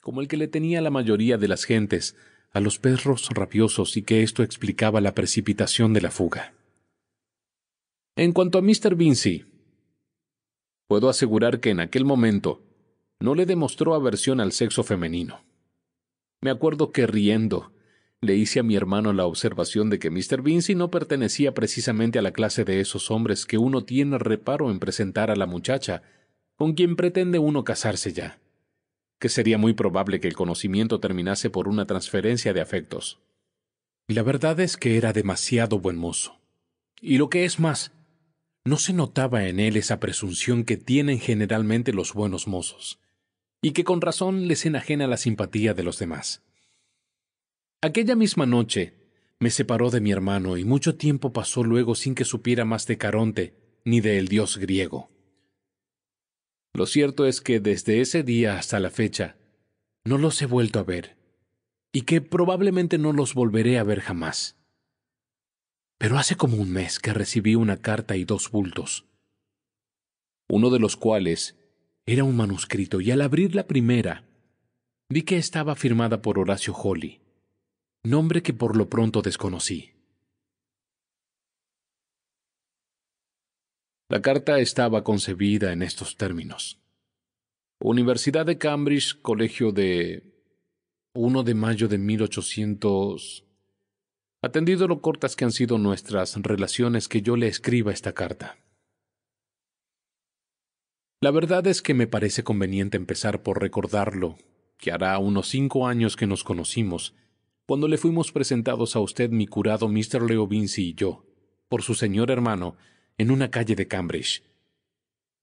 como el que le tenía la mayoría de las gentes, a los perros rabiosos y que esto explicaba la precipitación de la fuga. En cuanto a Mr. Vinci, puedo asegurar que en aquel momento no le demostró aversión al sexo femenino. Me acuerdo que riendo, le hice a mi hermano la observación de que Mr. Vinci no pertenecía precisamente a la clase de esos hombres que uno tiene reparo en presentar a la muchacha con quien pretende uno casarse ya que sería muy probable que el conocimiento terminase por una transferencia de afectos. Y la verdad es que era demasiado buen mozo. Y lo que es más, no se notaba en él esa presunción que tienen generalmente los buenos mozos, y que con razón les enajena la simpatía de los demás. Aquella misma noche me separó de mi hermano y mucho tiempo pasó luego sin que supiera más de Caronte ni del dios griego. Lo cierto es que desde ese día hasta la fecha, no los he vuelto a ver, y que probablemente no los volveré a ver jamás. Pero hace como un mes que recibí una carta y dos bultos, uno de los cuales era un manuscrito, y al abrir la primera, vi que estaba firmada por Horacio Holly, nombre que por lo pronto desconocí. La carta estaba concebida en estos términos. Universidad de Cambridge, Colegio de 1 de mayo de 1800. Atendido lo cortas que han sido nuestras relaciones que yo le escriba esta carta. La verdad es que me parece conveniente empezar por recordarlo, que hará unos cinco años que nos conocimos, cuando le fuimos presentados a usted mi curado Mr. Leo y yo, por su señor hermano, en una calle de Cambridge.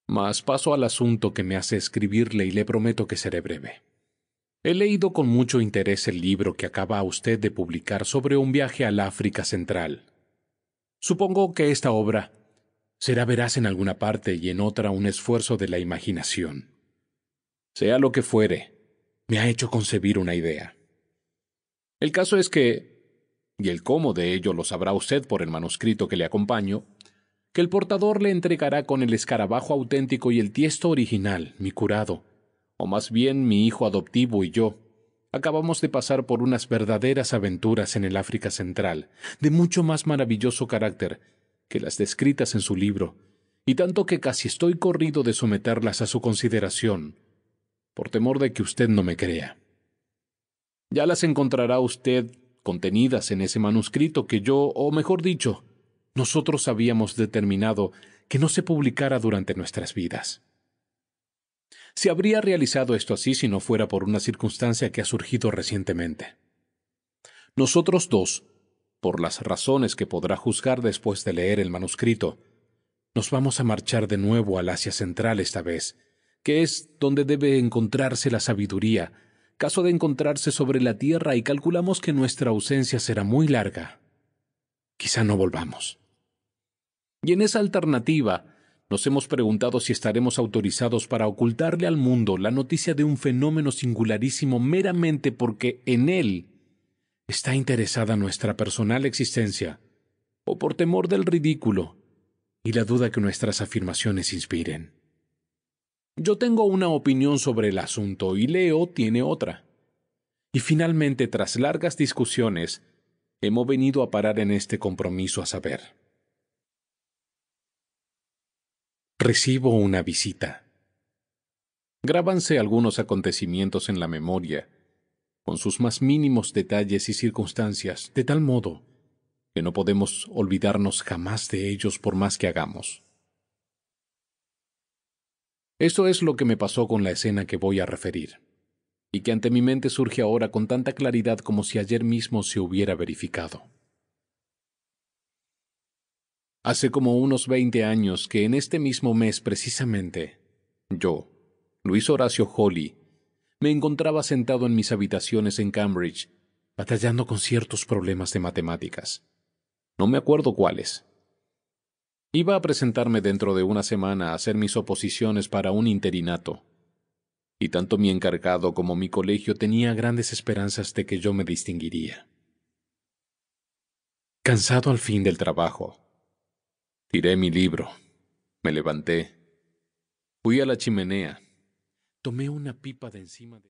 Mas paso al asunto que me hace escribirle y le prometo que seré breve. He leído con mucho interés el libro que acaba usted de publicar sobre un viaje al África Central. Supongo que esta obra será veraz en alguna parte y en otra un esfuerzo de la imaginación. Sea lo que fuere, me ha hecho concebir una idea. El caso es que, y el cómo de ello lo sabrá usted por el manuscrito que le acompaño, que el portador le entregará con el escarabajo auténtico y el tiesto original, mi curado, o más bien mi hijo adoptivo y yo. Acabamos de pasar por unas verdaderas aventuras en el África Central, de mucho más maravilloso carácter que las descritas en su libro, y tanto que casi estoy corrido de someterlas a su consideración, por temor de que usted no me crea. Ya las encontrará usted contenidas en ese manuscrito que yo, o mejor dicho, nosotros habíamos determinado que no se publicara durante nuestras vidas. Se habría realizado esto así si no fuera por una circunstancia que ha surgido recientemente. Nosotros dos, por las razones que podrá juzgar después de leer el manuscrito, nos vamos a marchar de nuevo al Asia Central esta vez, que es donde debe encontrarse la sabiduría, caso de encontrarse sobre la Tierra y calculamos que nuestra ausencia será muy larga. Quizá no volvamos. Y en esa alternativa, nos hemos preguntado si estaremos autorizados para ocultarle al mundo la noticia de un fenómeno singularísimo meramente porque en él está interesada nuestra personal existencia, o por temor del ridículo y la duda que nuestras afirmaciones inspiren. Yo tengo una opinión sobre el asunto y Leo tiene otra. Y finalmente, tras largas discusiones, hemos venido a parar en este compromiso a saber. Recibo una visita. Grábanse algunos acontecimientos en la memoria, con sus más mínimos detalles y circunstancias, de tal modo que no podemos olvidarnos jamás de ellos por más que hagamos. Eso es lo que me pasó con la escena que voy a referir, y que ante mi mente surge ahora con tanta claridad como si ayer mismo se hubiera verificado. Hace como unos 20 años que en este mismo mes precisamente, yo, Luis Horacio Holly, me encontraba sentado en mis habitaciones en Cambridge, batallando con ciertos problemas de matemáticas. No me acuerdo cuáles. Iba a presentarme dentro de una semana a hacer mis oposiciones para un interinato, y tanto mi encargado como mi colegio tenía grandes esperanzas de que yo me distinguiría. Cansado al fin del trabajo, Tiré mi libro. Me levanté. Fui a la chimenea. Tomé una pipa de encima de...